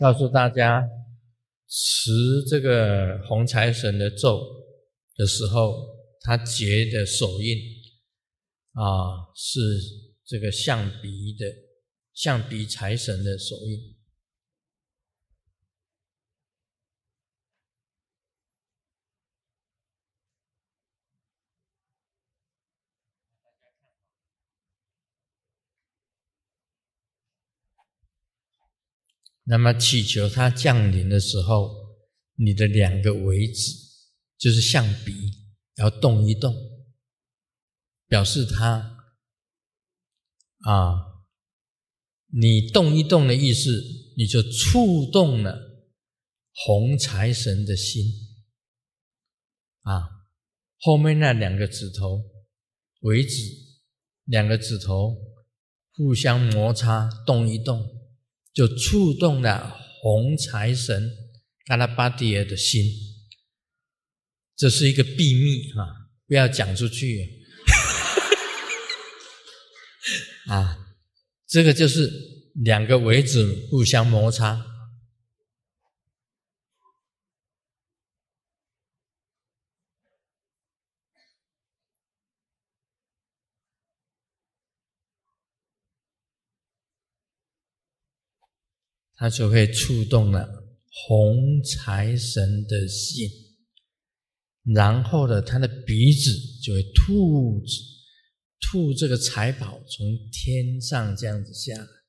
告诉大家，持这个红财神的咒的时候，他结的手印啊，是这个象鼻的象鼻财神的手印。那么祈求它降临的时候，你的两个尾指，就是象鼻，要动一动，表示它。啊，你动一动的意思，你就触动了红财神的心。啊，后面那两个指头，尾指，两个指头互相摩擦，动一动。就触动了红财神阿拉巴蒂尔的心，这是一个秘密啊，不要讲出去。啊，这个就是两个为止互相摩擦。他就会触动了红财神的心，然后呢，他的鼻子就会吐吐这个财宝从天上这样子下。来。